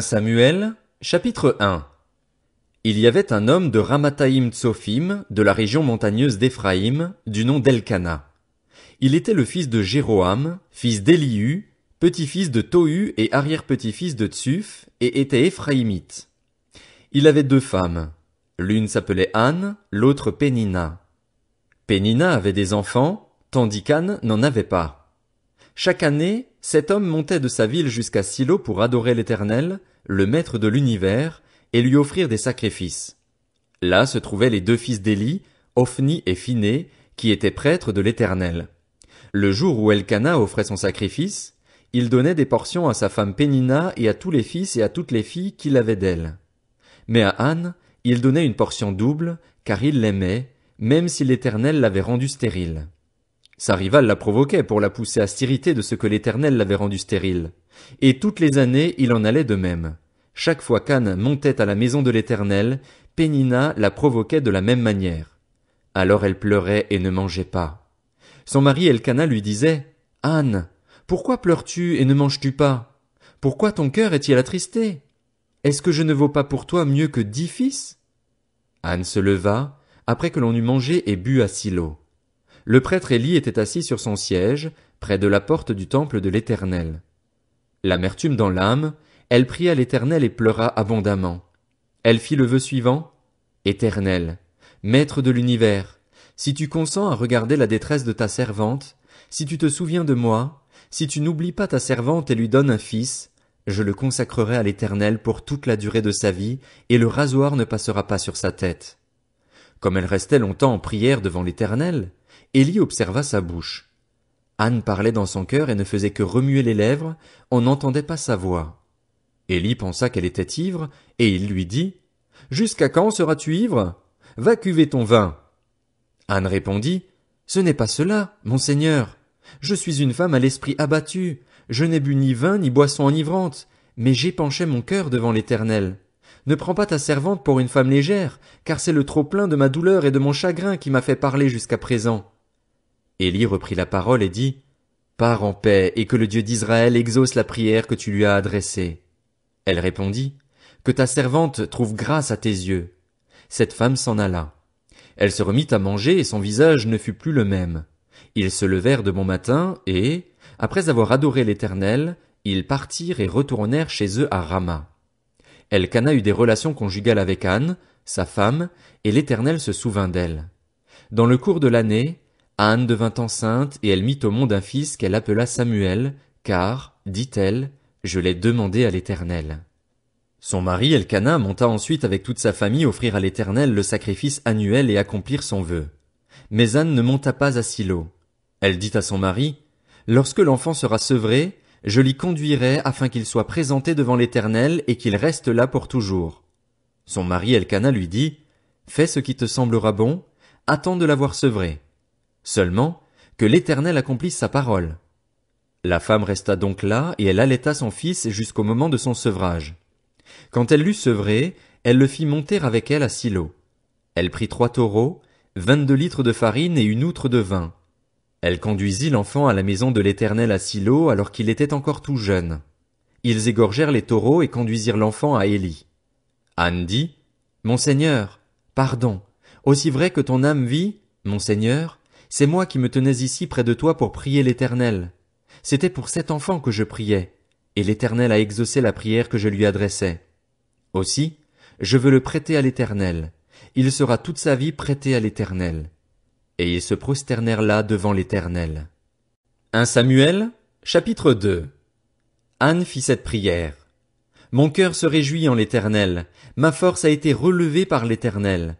Samuel, chapitre 1 Il y avait un homme de Ramathaïm Tsophim, de la région montagneuse d'Éphraïm, du nom d'Elkana. Il était le fils de Jéroam, fils d'Elihu, petit-fils de Tohu et arrière-petit-fils de Tsuf, et était éphraïmite. Il avait deux femmes. L'une s'appelait Anne, l'autre Pénina. Pénina avait des enfants, tandis qu'Anne n'en avait pas. Chaque année, cet homme montait de sa ville jusqu'à Silo pour adorer l'Éternel, le Maître de l'univers, et lui offrir des sacrifices. Là se trouvaient les deux fils d'Élie, Ophni et Phinée, qui étaient prêtres de l'Éternel. Le jour où Elkana offrait son sacrifice, il donnait des portions à sa femme Pénina et à tous les fils et à toutes les filles qu'il avait d'elle. Mais à Anne, il donnait une portion double, car il l'aimait, même si l'Éternel l'avait rendue stérile. Sa rivale la provoquait pour la pousser à s'irriter de ce que l'Éternel l'avait rendue stérile. Et toutes les années il en allait de même. Chaque fois qu'Anne montait à la maison de l'Éternel, Pénina la provoquait de la même manière. Alors elle pleurait et ne mangeait pas. Son mari Elkana lui disait, Anne, pourquoi pleures-tu et ne manges-tu pas? Pourquoi ton cœur est-il attristé? Est-ce que je ne vaux pas pour toi mieux que dix fils? Anne se leva, après que l'on eut mangé et bu à Silo le prêtre Élie était assis sur son siège, près de la porte du temple de l'Éternel. L'amertume dans l'âme, elle pria l'Éternel et pleura abondamment. Elle fit le vœu suivant. Éternel, Maître de l'univers, si tu consens à regarder la détresse de ta servante, si tu te souviens de moi, si tu n'oublies pas ta servante et lui donnes un fils, je le consacrerai à l'Éternel pour toute la durée de sa vie, et le rasoir ne passera pas sur sa tête. Comme elle restait longtemps en prière devant l'Éternel, Élie observa sa bouche. Anne parlait dans son cœur et ne faisait que remuer les lèvres, on n'entendait pas sa voix. Élie pensa qu'elle était ivre, et il lui dit, Jusqu'à quand seras-tu ivre? Va cuver ton vin. Anne répondit, Ce n'est pas cela, mon seigneur. Je suis une femme à l'esprit abattu. Je n'ai bu ni vin ni boisson enivrante, mais j'épanchais mon cœur devant l'éternel. Ne prends pas ta servante pour une femme légère, car c'est le trop-plein de ma douleur et de mon chagrin qui m'a fait parler jusqu'à présent. Élie reprit la parole et dit, Pars en paix, et que le Dieu d'Israël exauce la prière que tu lui as adressée. Elle répondit, Que ta servante trouve grâce à tes yeux. Cette femme s'en alla. Elle se remit à manger et son visage ne fut plus le même. Ils se levèrent de bon matin et, après avoir adoré l'Éternel, ils partirent et retournèrent chez eux à Rama. Elkana eut des relations conjugales avec Anne, sa femme, et l'Éternel se souvint d'elle. Dans le cours de l'année, Anne devint enceinte et elle mit au monde un fils qu'elle appela Samuel, car, dit-elle, je l'ai demandé à l'Éternel. Son mari Elkana monta ensuite avec toute sa famille offrir à l'Éternel le sacrifice annuel et accomplir son vœu. Mais Anne ne monta pas à Silo. Elle dit à son mari, Lorsque l'enfant sera sevré, je l'y conduirai afin qu'il soit présenté devant l'Éternel et qu'il reste là pour toujours. Son mari Elkana lui dit, Fais ce qui te semblera bon, attends de l'avoir sevré. Seulement, que l'Éternel accomplisse sa parole. La femme resta donc là, et elle allaita son fils jusqu'au moment de son sevrage. Quand elle l'eut sevré, elle le fit monter avec elle à Silo. Elle prit trois taureaux, vingt-deux litres de farine et une outre de vin, elle conduisit l'enfant à la maison de l'Éternel à Silo alors qu'il était encore tout jeune. Ils égorgèrent les taureaux et conduisirent l'enfant à Élie. Anne dit, Mon Seigneur, pardon, aussi vrai que ton âme vit, mon Seigneur, c'est moi qui me tenais ici près de toi pour prier l'Éternel. C'était pour cet enfant que je priais, et l'Éternel a exaucé la prière que je lui adressais. Aussi, je veux le prêter à l'Éternel. Il sera toute sa vie prêté à l'Éternel et ils se prosternèrent là devant l'Éternel. 1 Samuel, chapitre 2 Anne fit cette prière. Mon cœur se réjouit en l'Éternel, ma force a été relevée par l'Éternel.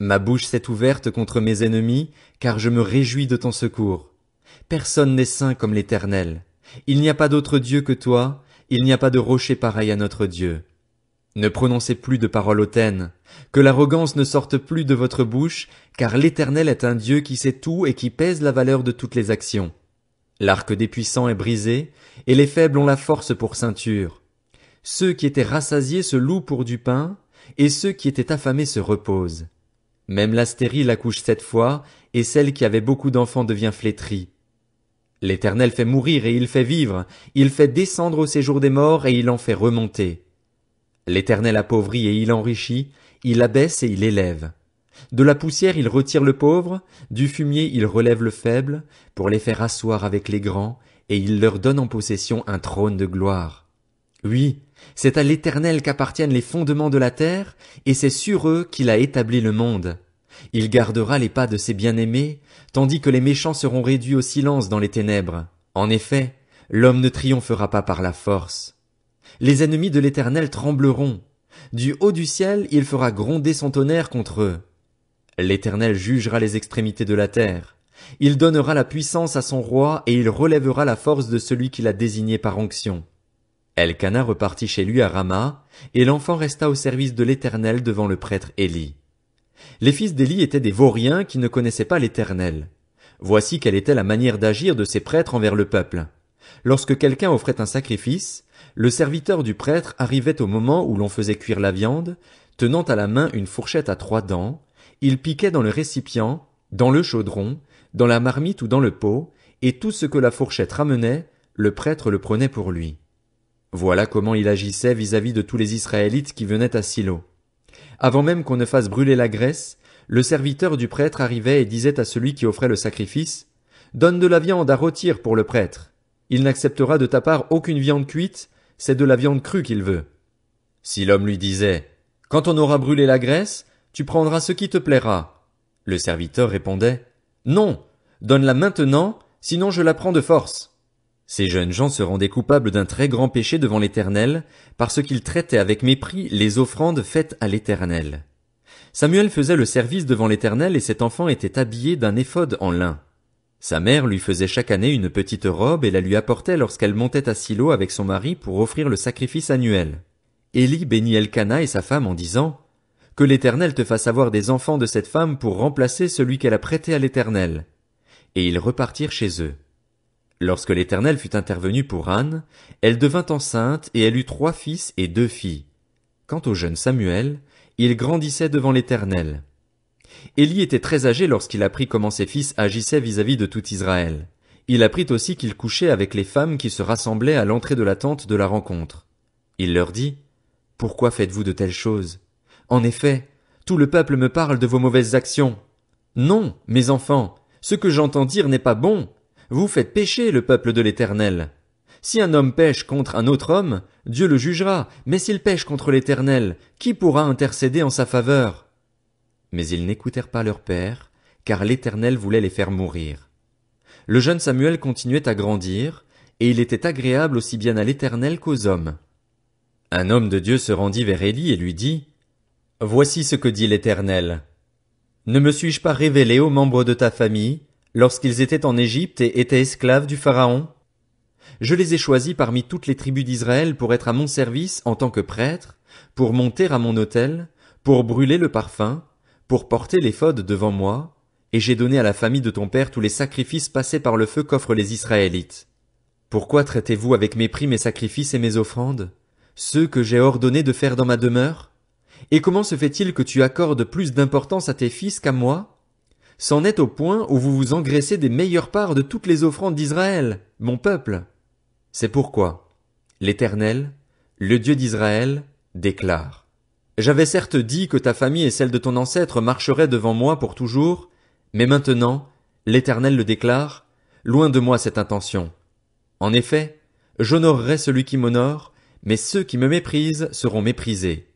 Ma bouche s'est ouverte contre mes ennemis, car je me réjouis de ton secours. Personne n'est saint comme l'Éternel. Il n'y a pas d'autre Dieu que toi, il n'y a pas de rocher pareil à notre Dieu. Ne prononcez plus de paroles hautaines, que l'arrogance ne sorte plus de votre bouche, car l'Éternel est un Dieu qui sait tout et qui pèse la valeur de toutes les actions. L'arc des puissants est brisé, et les faibles ont la force pour ceinture. Ceux qui étaient rassasiés se louent pour du pain, et ceux qui étaient affamés se reposent. Même la stérile accouche cette fois, et celle qui avait beaucoup d'enfants devient flétrie. L'Éternel fait mourir et il fait vivre, il fait descendre au séjour des morts et il en fait remonter. L'Éternel appauvrit et il enrichit, il abaisse et il élève. De la poussière il retire le pauvre, du fumier il relève le faible, pour les faire asseoir avec les grands, et il leur donne en possession un trône de gloire. Oui, c'est à l'Éternel qu'appartiennent les fondements de la terre, et c'est sur eux qu'il a établi le monde. Il gardera les pas de ses bien-aimés, tandis que les méchants seront réduits au silence dans les ténèbres. En effet, l'homme ne triomphera pas par la force. Les ennemis de l'Éternel trembleront. Du haut du ciel, il fera gronder son tonnerre contre eux. L'Éternel jugera les extrémités de la terre. Il donnera la puissance à son roi et il relèvera la force de celui qu'il a désigné par onction. Elkana repartit chez lui à Rama, et l'enfant resta au service de l'Éternel devant le prêtre Élie. Les fils d'Élie étaient des vauriens qui ne connaissaient pas l'Éternel. Voici quelle était la manière d'agir de ces prêtres envers le peuple. Lorsque quelqu'un offrait un sacrifice, le serviteur du prêtre arrivait au moment où l'on faisait cuire la viande, tenant à la main une fourchette à trois dents, il piquait dans le récipient, dans le chaudron, dans la marmite ou dans le pot, et tout ce que la fourchette ramenait, le prêtre le prenait pour lui. Voilà comment il agissait vis-à-vis de tous les Israélites qui venaient à Silo. Avant même qu'on ne fasse brûler la graisse, le serviteur du prêtre arrivait et disait à celui qui offrait le sacrifice, Donne de la viande à rôtir pour le prêtre. Il n'acceptera de ta part aucune viande cuite, c'est de la viande crue qu'il veut. Si l'homme lui disait, Quand on aura brûlé la graisse, tu prendras ce qui te plaira. Le serviteur répondait, Non, donne-la maintenant, sinon je la prends de force. Ces jeunes gens se rendaient coupables d'un très grand péché devant l'Éternel, parce qu'ils traitaient avec mépris les offrandes faites à l'Éternel. Samuel faisait le service devant l'Éternel et cet enfant était habillé d'un éphode en lin. Sa mère lui faisait chaque année une petite robe et la lui apportait lorsqu'elle montait à Silo avec son mari pour offrir le sacrifice annuel. Élie bénit Elkana et sa femme en disant Que l'Éternel te fasse avoir des enfants de cette femme pour remplacer celui qu'elle a prêté à l'Éternel. Et ils repartirent chez eux. Lorsque l'Éternel fut intervenu pour Anne, elle devint enceinte et elle eut trois fils et deux filles. Quant au jeune Samuel, il grandissait devant l'Éternel. Élie était très âgé lorsqu'il apprit comment ses fils agissaient vis-à-vis de tout Israël. Il apprit aussi qu'il couchait avec les femmes qui se rassemblaient à l'entrée de la tente de la rencontre. Il leur dit, Pourquoi faites-vous de telles choses? En effet, tout le peuple me parle de vos mauvaises actions. Non, mes enfants, ce que j'entends dire n'est pas bon. Vous faites pécher le peuple de l'Éternel. Si un homme pêche contre un autre homme, Dieu le jugera, mais s'il pêche contre l'Éternel, qui pourra intercéder en sa faveur? Mais ils n'écoutèrent pas leur père, car l'Éternel voulait les faire mourir. Le jeune Samuel continuait à grandir, et il était agréable aussi bien à l'Éternel qu'aux hommes. Un homme de Dieu se rendit vers Élie et lui dit, Voici ce que dit l'Éternel. Ne me suis-je pas révélé aux membres de ta famille, lorsqu'ils étaient en Égypte et étaient esclaves du Pharaon? Je les ai choisis parmi toutes les tribus d'Israël pour être à mon service en tant que prêtre, pour monter à mon autel, pour brûler le parfum, pour porter l'éphod devant moi, et j'ai donné à la famille de ton père tous les sacrifices passés par le feu qu'offrent les Israélites. Pourquoi traitez-vous avec mépris mes sacrifices et mes offrandes, ceux que j'ai ordonné de faire dans ma demeure? Et comment se fait-il que tu accordes plus d'importance à tes fils qu'à moi? C'en est au point où vous vous engraissez des meilleures parts de toutes les offrandes d'Israël, mon peuple. C'est pourquoi l'Éternel, le Dieu d'Israël, déclare. J'avais certes dit que ta famille et celle de ton ancêtre marcheraient devant moi pour toujours, mais maintenant, l'Éternel le déclare, loin de moi cette intention. En effet, j'honorerai celui qui m'honore, mais ceux qui me méprisent seront méprisés.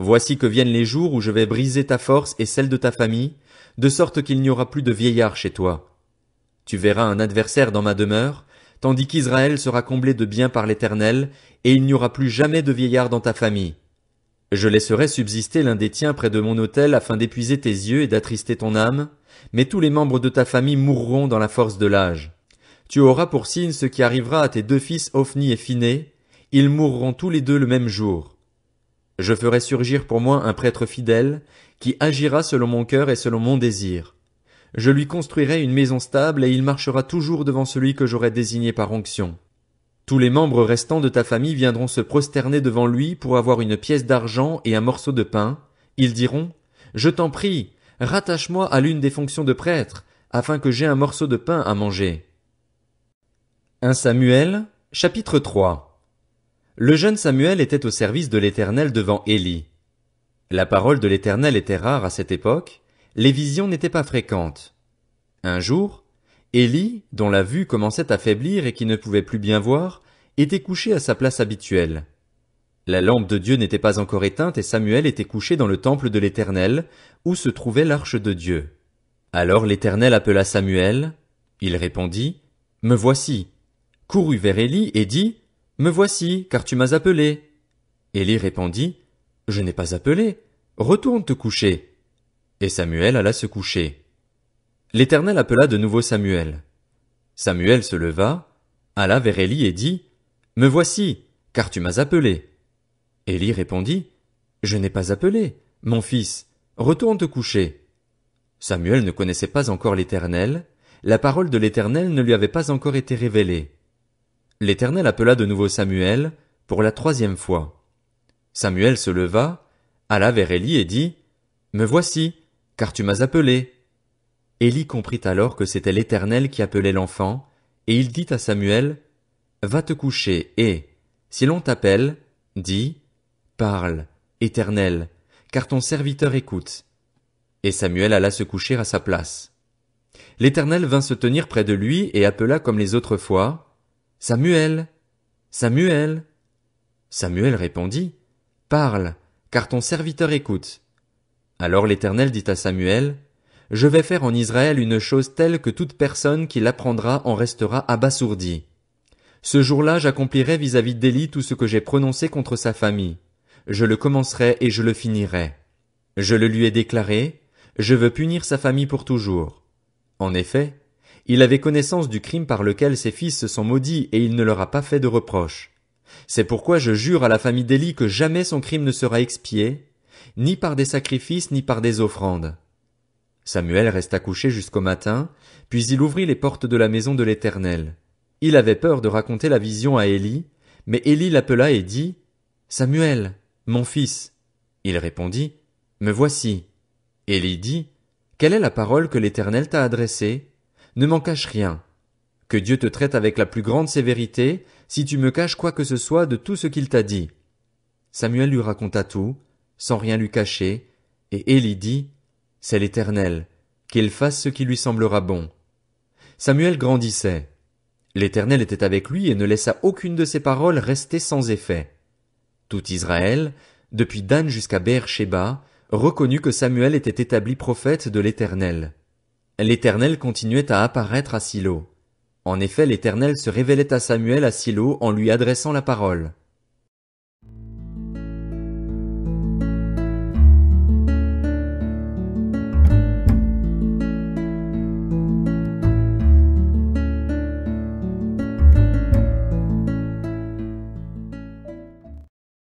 Voici que viennent les jours où je vais briser ta force et celle de ta famille, de sorte qu'il n'y aura plus de vieillard chez toi. Tu verras un adversaire dans ma demeure, tandis qu'Israël sera comblé de bien par l'Éternel, et il n'y aura plus jamais de vieillard dans ta famille. Je laisserai subsister l'un des tiens près de mon hôtel afin d'épuiser tes yeux et d'attrister ton âme, mais tous les membres de ta famille mourront dans la force de l'âge. Tu auras pour signe ce qui arrivera à tes deux fils Ophni et Phinée, ils mourront tous les deux le même jour. Je ferai surgir pour moi un prêtre fidèle, qui agira selon mon cœur et selon mon désir. Je lui construirai une maison stable et il marchera toujours devant celui que j'aurai désigné par onction. Tous les membres restants de ta famille viendront se prosterner devant lui pour avoir une pièce d'argent et un morceau de pain. Ils diront, Je t'en prie, rattache-moi à l'une des fonctions de prêtre, afin que j'aie un morceau de pain à manger. 1 Samuel, chapitre 3 Le jeune Samuel était au service de l'Éternel devant Élie. La parole de l'Éternel était rare à cette époque, les visions n'étaient pas fréquentes. Un jour, Élie, dont la vue commençait à faiblir et qui ne pouvait plus bien voir, était couché à sa place habituelle. La lampe de Dieu n'était pas encore éteinte et Samuel était couché dans le temple de l'Éternel, où se trouvait l'arche de Dieu. Alors l'Éternel appela Samuel. Il répondit, Me voici. Courut vers Élie et dit, Me voici, car tu m'as appelé. Élie répondit, Je n'ai pas appelé. Retourne te coucher. Et Samuel alla se coucher. L'Éternel appela de nouveau Samuel. Samuel se leva, alla vers Élie et dit, Me voici, car tu m'as appelé. Élie répondit, Je n'ai pas appelé, mon fils, retourne te coucher. Samuel ne connaissait pas encore l'Éternel, la parole de l'Éternel ne lui avait pas encore été révélée. L'Éternel appela de nouveau Samuel, pour la troisième fois. Samuel se leva, alla vers Élie et dit, Me voici, car tu m'as appelé. Élie comprit alors que c'était l'Éternel qui appelait l'enfant, et il dit à Samuel, Va te coucher, et, si l'on t'appelle, dis, Parle, Éternel, car ton serviteur écoute. Et Samuel alla se coucher à sa place. L'Éternel vint se tenir près de lui et appela comme les autres fois, Samuel, Samuel. Samuel répondit, Parle, car ton serviteur écoute. Alors l'Éternel dit à Samuel, je vais faire en Israël une chose telle que toute personne qui l'apprendra en restera abasourdie. Ce jour-là j'accomplirai vis-à-vis d'Eli tout ce que j'ai prononcé contre sa famille. Je le commencerai et je le finirai. Je le lui ai déclaré, je veux punir sa famille pour toujours. En effet, il avait connaissance du crime par lequel ses fils se sont maudits et il ne leur a pas fait de reproche. C'est pourquoi je jure à la famille d'Eli que jamais son crime ne sera expié, ni par des sacrifices ni par des offrandes. Samuel resta couché jusqu'au matin, puis il ouvrit les portes de la maison de l'Éternel. Il avait peur de raconter la vision à Élie, mais Élie l'appela et dit, Samuel, mon fils. Il répondit, Me voici. Élie dit, Quelle est la parole que l'Éternel t'a adressée? Ne m'en cache rien. Que Dieu te traite avec la plus grande sévérité, si tu me caches quoi que ce soit de tout ce qu'il t'a dit. Samuel lui raconta tout, sans rien lui cacher, et Élie dit, c'est l'Éternel, qu'il fasse ce qui lui semblera bon. Samuel grandissait. L'Éternel était avec lui et ne laissa aucune de ses paroles rester sans effet. Tout Israël, depuis Dan jusqu'à Beersheba, reconnut que Samuel était établi prophète de l'Éternel. L'Éternel continuait à apparaître à Silo. En effet, l'Éternel se révélait à Samuel à Silo en lui adressant la parole.